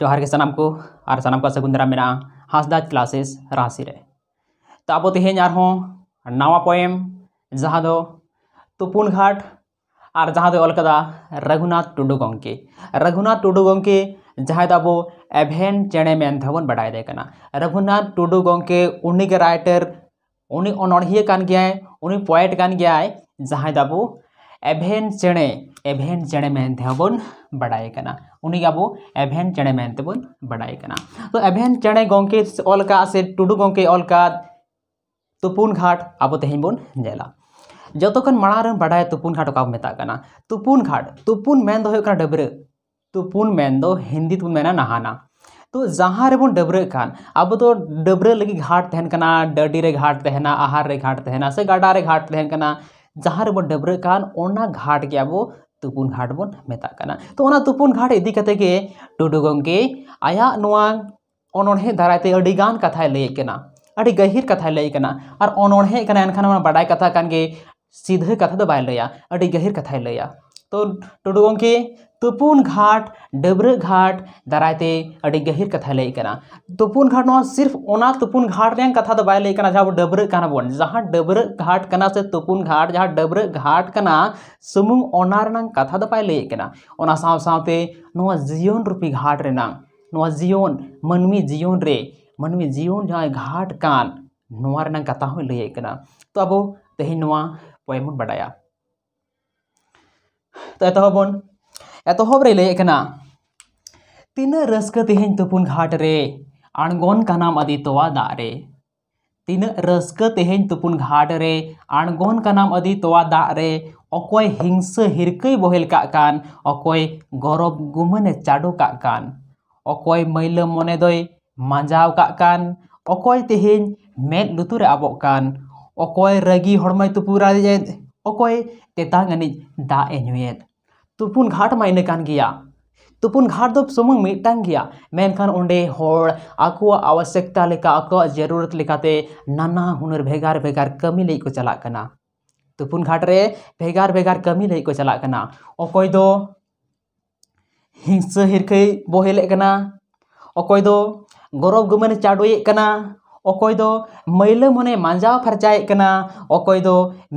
जोहार के को और सामका शकुंदरा में हासदा क्लासेस राशिरे तो अब तेज और नवा पोएम जहाँ तुपुन घाट और जहाँ अलका रघुनाथ टुडू गंके रघुनाथ टुडू गमके जहाँ अब एभेन चेड़े में बड़ा कर रघुनाथ टुडू गंके रटर उनहिये उन्नी पोएट जहाँ अब एभेन चेड़े एभेन चेड़े में बड़ा उन्हें गो एभेन चेड़े मनते बड़ा तो एभेन चेड़े गंके ऑल से टुडू गंके ऑल घाट अब तेज बोला जो तो खन मांग बाढ़ तुपन घाट का मतदा तुपुन घाट तुपन मन डबर तुपुन मन हिंदी तो मेना नहाना तो जहाँ रेबन डबरगान अब तो डबर लगी घाट तहन डी घाट तहना आहार घाट से गाडा घाट तहन जहाँ रेबन डबरगान घाट के अब तुपन घाट बन मेतना तो तुपन घाट इदीकते टुडू गमे आया अनहे दाराते कथा लैकना गहिर कथा लैकना और अनहे बाढ़ कथा सीधे कथा तो बै लैया गहिर कथा लैया तो टुडू गमे तुपुन घाट डबर घाट दाराते गहिर कथा लैना तुपन घाट सिर्फ ओना तुपुन घाट कथा तो बै लैना जहाँ डबर बन जहाँ डबर घाट कना से तुपन घाट जहाँ डबर घाट कना सुमुंग कथा तो बै लैसते जीवन रूपी घाट रेना जीवन मनमी जीवन रे मनमी जीवन जहाँ घाट कान कथा हूँ लैना तो अब तेहन पयम बड़ा तो एतब एतहब रे लैक तीना रस्क तेहें तुपुन घाट रे आड़गोन कनाम आदि तवा दा रे तीना रसक तेहें तुपन घाट रे आड़गोन कनाम अदी तोवा दारे अकोय हिंसा हिरकई बहेल का कान अकोय गौरव गुमने चाडो का कान अकोय मैला मने दोय माजाव का कान अकोय तेहें मेद लुतुर आबो कान अकोय रगी हड़मय तुपुर अकय तेतांग अनिज दा एनुएद तुपुन घाट मायने कान गया तुपुन घाट दो सुम मिटन गया मेनखान ओडे आवश्यकता जरूरत लेकाते नाना हुनर भेगार भेगार कमी लेको चलना तुपन घाट रे भेगार भेगार कमी लेको चलना अकय दो हिंसा हिरख बहेलना अकय दो गरब गुमन चाडोना अकय दो मैल मने मांजा फारचाएना अकय दो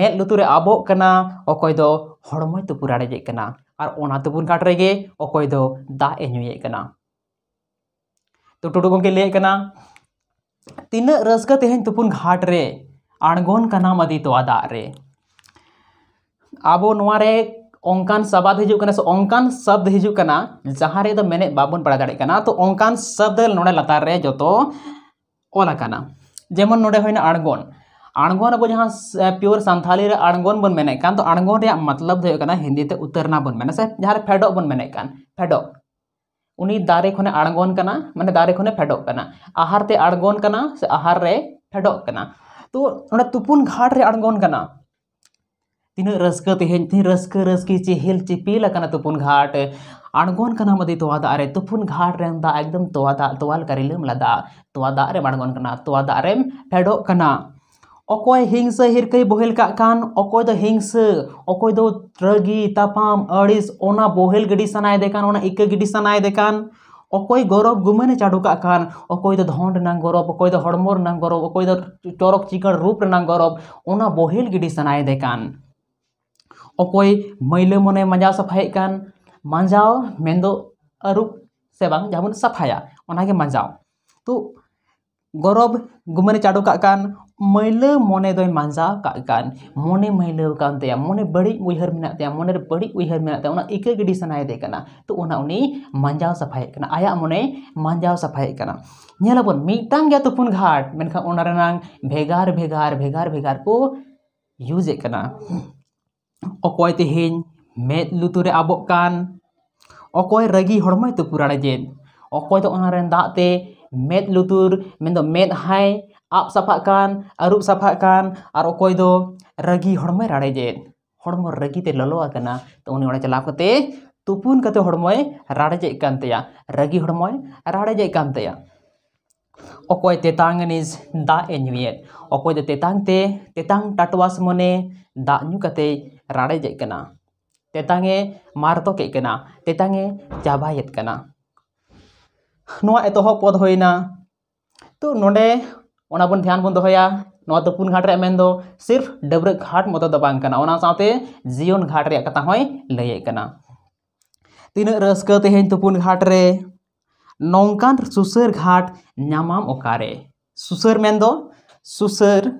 मेद लुतुरे आबोगना अकय दो हड़मय तुपू आड़ेजे और तुपुन घाट रेगे अकय दा ए नुए तो टुडू गमे लैय तीन रसक तेहन तुपुन घाट रे आड़गोन कनाम अदी तो रे अब नवारे अंकान शबाद हजना से अंकान शब्द हजुना जहाँ रेद मेने बाबन बड़ा दाड़े तो अंकान शब्द नोड़े लतार रे जो तो जेमन नोड़े होना आणगन ᱟᱬᱜᱚᱱ ᱟᱵᱚ ᱡᱟᱦᱟᱸ ᱯᱤᱭᱳᱨ ᱥᱟᱱᱛᱷᱟᱞᱤ ᱨᱮ ᱟᱬᱜᱚᱱ ᱵᱚᱱ ᱢᱮᱱᱮᱫ ᱠᱟᱱ ᱛᱚ ᱟᱬᱜᱚᱱ ᱨᱮᱭᱟᱜ ᱢᱚᱛᱞᱚᱵ ᱫᱚ ᱦᱩᱭᱩᱜ ᱠᱟᱱᱟ ᱦᱤᱱᱫᱤ ᱛᱮ ᱩᱛᱟᱹᱨᱱᱟ ᱵᱚᱱ ᱢᱮᱱᱟ ᱥᱮ ᱡᱟᱦᱟᱸ ᱨᱮ ᱯᱷᱮᱰᱚᱜ ᱵᱚᱱ ᱢᱮᱱᱮᱫ ᱠᱟᱱ ᱯᱷᱮᱰᱚᱜ ᱩᱱᱤ ᱫᱟᱨᱮ ᱠᱷᱚᱱᱮ ᱟᱬᱜᱚᱱ ᱠᱟᱱᱟ ᱢᱟᱱᱮ ᱫᱟᱨᱮ ᱠᱷᱚᱱᱮ ᱯᱷᱮᱰᱚᱜ ᱠᱟᱱᱟ ᱟᱦᱟᱨ ᱛᱮ ᱟᱬᱜᱚᱱ ᱠᱟᱱᱟ ᱥᱮ ᱟᱦᱟᱨ ᱨᱮ ᱯᱷᱮᱰᱚᱜ ᱠᱟᱱᱟ ᱛᱚ ᱚᱸᱰᱮ ᱛᱩᱯᱩᱱ ᱜᱷᱟᱴ ᱨᱮ ᱟᱬᱜᱚᱱ ᱠᱟᱱᱟ तीन रस्क तीन रस्क रस्की चिहिल चिपिल तुपुन घाट अड़गन मदी तोवा दारे तुपुन घाट रेम दा एकदम तोवा दा तोवाल करिलम ला दा तोवा दारेम अड़गन तोवा दारेम फेडोग अकय हिंस हिरकई बहेल कर तो हिंस अकय तो रगी तपाम अड़स बहेल गिडी सना इक गिडी सना देखान अकय गौरव गुमेने चाडूकान धन गौरव अकय गौरव अकय चरक चिकन रूप गौरव बहेल गिडी सना देखान अकय मैल मने माजा साफाएकान माजाव मन अरुप से बांग जहां साफाया माजाव तो गौरव गुमेने चाडूकान Mile mone doi manza ka ikan mone mile kan te mone beri wihar minat te ya. mone beri wihar minat te ona ike gedi sana ede kana tu ya. ona uni manja sapai kana aya mone manja sapai kana nyala pun mi tang ya tu pun ghat men ka ona renang begar begar begar begar ko use kana okoi te hin met luture abok kan okoi regi hormai tu pura rajin okoi tu ona ren te met lutur men to met hai आप साफाकान आरुब साफाकान और अकोय दो रगी हमय राड़ेजे हम रगीते ललोना तो उन्हीं चलाकते तुपुन हमय राड़ेजे रगी हमय राड़ेजे अकोय तेतांगज दागे अकोय तेतांगे तेतांग टाटवास मने दागू राड़ेजे तेतांगे मारतक तेतांगे चाबाद एतह पद होना तो नोड़े वो ध्यान बन दया ना तुपुन तो घाट रहा सिर्फ डबर घाट मतदाते जीवन घाट कथा हों लगे तना रस तेज तुपुन घाट रे तो नौकान सुसर घाट नाम ओकारे सुसर मन सुसर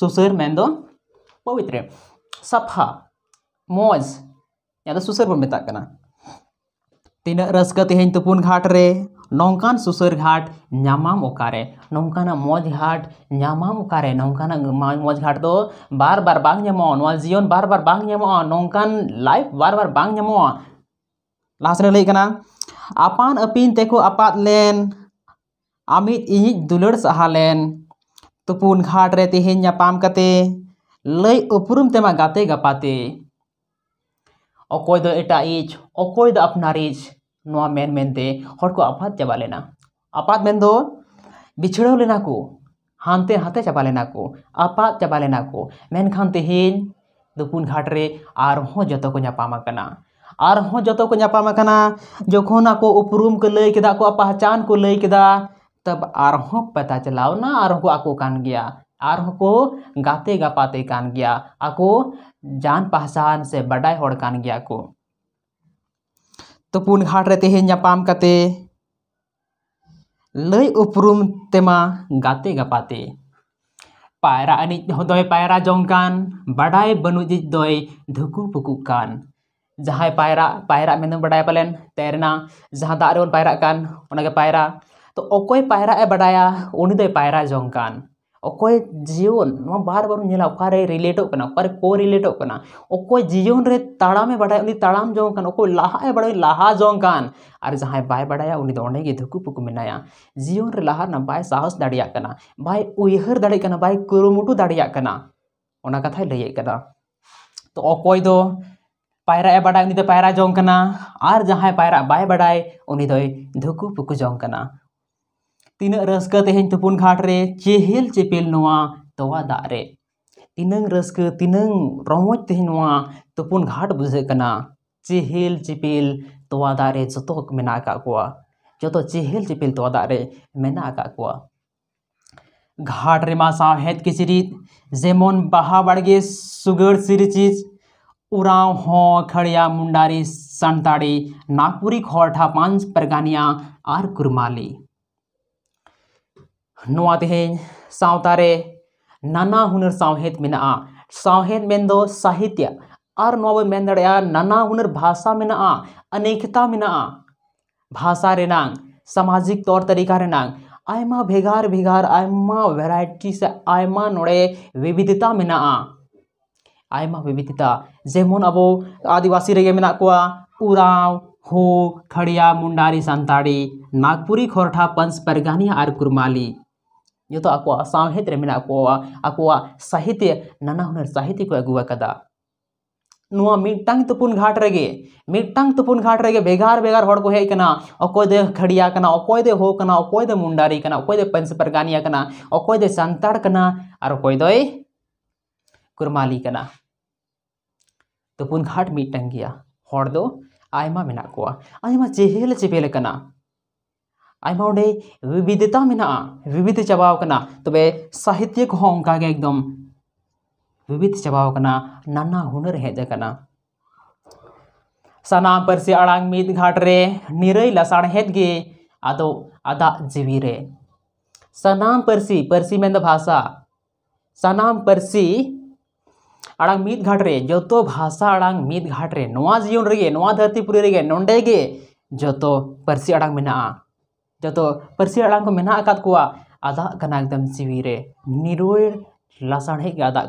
सुसर पवित्र साफा मज़ सुसर बोत तना रसका तेहन तपन घाट रे नौकान सुसर घाट नाम नौकाना मज घाट नाम नौकाना मज घाट दो बार बार बामो जीवन बार बार बामो नौकान लाइफ बार बार बामो लास्ट लैना आपान अपीन तक आपात लेन आमित इन दुलर सहालेन तपन घाट रे तेहन नाम लई उपरूम तेमा गाते गपाते अकोद एटाइज अकोद अपनारिज नवा आपात चाबा लेना आपात में दो बिछड़ो लेना को हाते हाते चाबा लेना को आपात चाबा लेना को मेखान खान तेहेन दुपुन घाट रे आर हो को नपाम करना आर हो जतो को नपाम करना उपरूम को लय केदा को पहचान को लय तब आर हो पता चलाओ ना आर हो आको कान गया आर को गाते गापाते कान गया आको जान पहचान से बड़ा होड़कान गया को तो पुन घाट रे तेहे नपाम कते लय उपरूम तेमा गाते गपाते पायरा अनिज दय पायरा जोंकान बड़ाय बनुजिज दय धुकु पुकु कान जहाय पायरा पायरा मेन बड़ाय पलेन तैरना जहाँ दा पायरा कान पायरा तो अकय पायरा ए बड़ाया पायरा जोंकान अकय जीवन बार बार अकारे रिलेट को रिलेट अको जीवन रे तड़ाम जो अको लहा लहा जो और जहां बै बड़ा उनके धुकुपुक मेना जीवन लहा बहस साहस दिन बै उहर दिन बै कमुटू दिन पायरा बड़ा उन पायरा जो और जहां पायरा बै बड़ा उन धुकुपुकु जो तीना रस्क तेहें तुपुन घाट रे चेहेल चेपेल नवा तवा रे तीन रस्क तीन रमज तेहें नवा तुपुन घाट बुझे कना चेहेल चेपेल तवा रे जतो मेना का कोआ जतो चेहेल चेपेल तवा रे मेना का कोआ घाट रेमा के किचरित जेमोन बहा बड़गे सुगर सिरचिज उराव हो खड़िया मुंडारी संताड़ी नागपुरी खोरठा पांच परगानिया आर कुरमाली सातारे नाना हुनर सावहेद ᱱᱟᱱᱟ सावहेद में ᱢᱮᱱᱟᱜᱼᱟ ᱥᱟᱶᱦᱮᱫ ᱢᱮᱱᱫᱚ ᱥᱟᱦᱤᱛᱭᱚ ᱟᱨ ᱱᱚᱣᱟ ᱵᱚᱱ ᱢᱮᱱ ᱫᱟᱲᱮᱭᱟᱜᱼᱟ अनेकता मेना भाषा रेना सामाजिक तौर तरीका रेना आयमा भेगार भेगार आयमा वैरायटी से आयमा नोड़े विविधता मेना आयमा विविधता जेमन अब आदिवासी रेगे मेना उराव हो खड़िया मुंडारी सानताड़ी नागपुरी खोरठा पंच परगानिया और कुरमाली जो तो आपको साहित्य में साहित्य नाना हुनर साहित्य को अगुआ नुआ मिट्टांग घाट रगे मिट्टांग तुपुन घाट रेगे बेगार बेगार हड़को हेकना अकोदे खड़िया हो कना अकोदे मुंडारी कना अकोदे पंच परगानिया कना अकोदे और अकोदे कुरमाली कना घाट मिट्टांग गया हड़ दो चेहेल चेपेल कना आईमे विविधता मे विविध चाबावना तब साहित्य को एकदम विविध चाबावना ना हुनर हजना सनाम पर्सी आड़ मीद घाटरे निरई लसाण हेदे अद अदा जीवीर सनाम पर्सी पर्सी में भाषा सनाम पर्सी आड़ मीद घाटरे जो तो भाषा आड़ मीद घाटरे जीवन रे धरती पुरी रे नोडे जो तो पर्सी आड़ मेना जो पर्सी आड़ को मेहनत को एकदम जीवी निरोर लासण हे आदा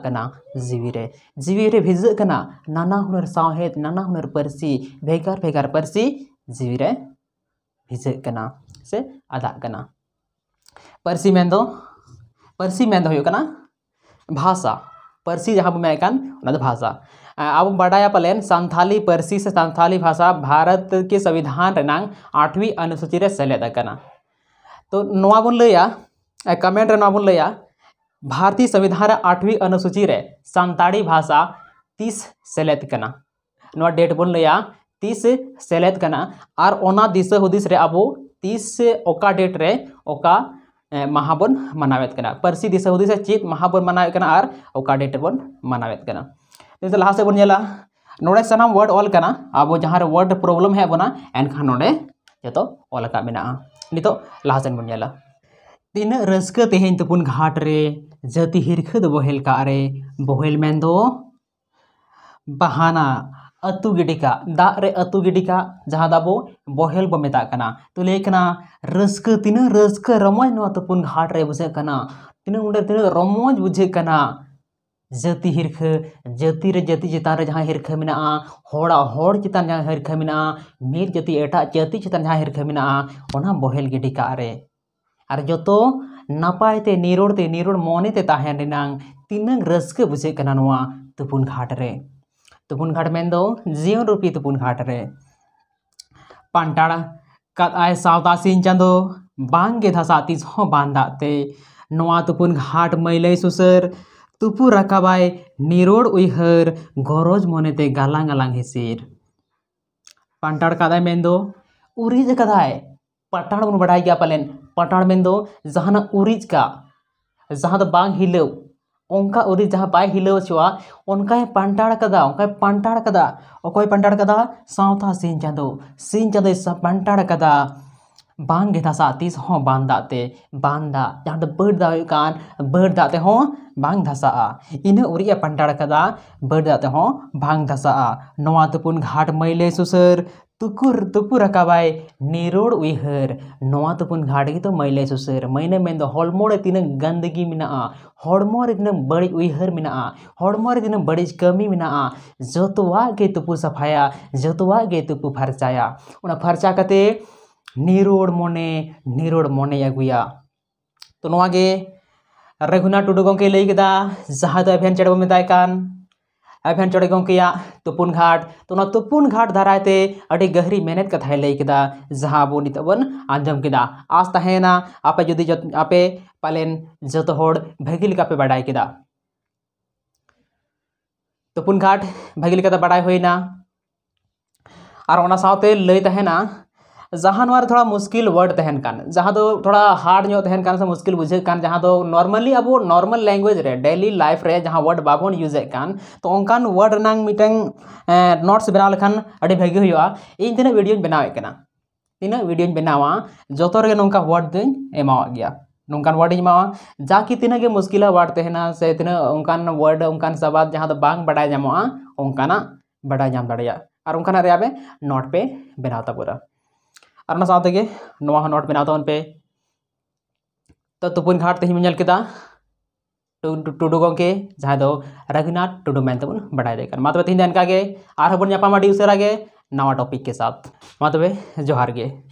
जीवी रे जीवी रे भेजना नाना हुनर साहेद नाना हुनर पर्सी भेगार भेगार पर्सी जीवी रे से आदा पर्सी में दो पर्सी भाषा पर्सी जहाँ जापामैकान उनद भाषा अब बड़ाया पलेन संथाली पर्सी से संथाली भाषा भारत के संविधान रेनांग आठवीं अनुसूची सेलेद करना तो नवा बन लिया कमेंट रे बन लिया भारतीय संविधान आठवीं अनुसूची रे संताड़ी भाषा तीस सेलेद करना डेट बन लिया तीस सेलेद करना और ओना दिशा हुदिस अब तीस डेट रे ओका महाबन मनावेद पर्सी दिशा हूदी से चित महाबन मनावेद डेट बन मनावेद लहा से बोला नोड़े सामान वर्ड ऑल करना अब जहाँ वर्ड प्रॉब्लम हे बोना एनखान ना जो ऑल का नित लहा सेन बोला तीन रस्के तेहन तपन घाट रे जति हिर्खा बहेल का रे बहेल में बहाना अतु गिडी का अतु जहाँ दाबो बहेल बो मेता तो ले रस्क तिना रस्क रमज नो तपुन घाट रे बुझे कना तीन उंडे बुझे कना जाति हिरख जति रे चितान रे जहाँ हिरख मेना होड़ा होड़ चितान जहाँ हिरख मेना मीर जति एटा जति चितान जहाँ हिरख मेना बहेल गिडी का रे और जो तो नपायते निरोड़ते निरोड़ मोनेते तहन रेनांग तिना रस्क बुझे कना तपुन घाट रे तुपुनघाट में जीवन रूपी तुपुनघाट रे पंटाड़ कदाय सावतासी चंदो बांगे धसा तीस हो बांधाते नवा तुपुन घाट मैले सुसर तुपु रकाबाय निरोड उइहर गोरोज मोने ते गलांग गलांग हिसिर पंटाड़ कदाय में दो उरीज कदाय पटाड़ बन बढ़ाई गया पलेन पटाड़ में दो जहां उरीज का जहां तो बांग हिलो उनका उदी जहाँ बै हिल चुआ उनका पंटाड़ा उनका पंटाड़ा पंटाड़ा सावता सीन चंदो सीन चंदो पंटाड़ा बान घेता सा तीस हों बान दाते बान दा यहाँ तो बर्ड दावे कान बर्ड दाते हों बान धसा आ इन उरिया पंडार का दा बर्ड दाते हों बान धसा आ नवा तो पुन घाट मैले सुसर तुकुर तुकु रखा बाय निरोड उहर नवा तो पुन घाट की तो मैले सुसर मैंने मैं तो हॉलमोड़ तीन गंदगी में ना हॉडमो इन बड़ी उहर में ना हॉडमो इन बड़ी कमी में ना जो तो वागे तुपु तो सफाया जो तो वागे तुपु तो फरचाया उन फरचा कते निरुड़ मने निरुड़ मने अगुया तो नागे रघुनाथ टुडू गोके लैदा जहाँ एभियान चढ़ मेदायन एभियान चढ़ गुपन घाट तो तुपन घाट दाराते गहरी मेहनत कथा लैदा जहाँ बो नित आंजम के आस तहना तो आपे जुदी जो आपे पालन जो भागे बाड़ा के तुपन घाट भागे बाड़ा होना और लैतना जहाँ थोड़ा मुश्किल वर्ड तहन कान जहाँ दो तो थोड़ा हार्ड जो तहन कान से मुश्किल बुझे कान जहाँ दो नॉर्मली अब नॉर्मल लैंग्वेज रे डेली लाइफ रे जहाँ वर्ड बाबन यूज कान तो उनकान वर्ड नांग मिटेंग नोट्स बनाव लेखान अभी भागे हुआ इन तीन वीडियो बनाव तीन वीडियो बनावा जो रे ना वर्ड दुआ नौकान वर्ड इमा जा तीन मुश्किल वर्ड तहना से तीन उनकान वर्ड उनकान शबाद जहाँ तो बांग बड़ा उनकाना बड़ा जाम दड़ा और उनकाना रे नोट पे बनाता पूरा नॉट बनावन पे तो तुपन घाट तेज तेलके टुडू गमे जहाँ रघुनाथ टुडू मैं तबन बढ़ाई मतबे तेहन इनका और हमें नापामा उसे नवा टॉपिक के साथ मतबे जोहार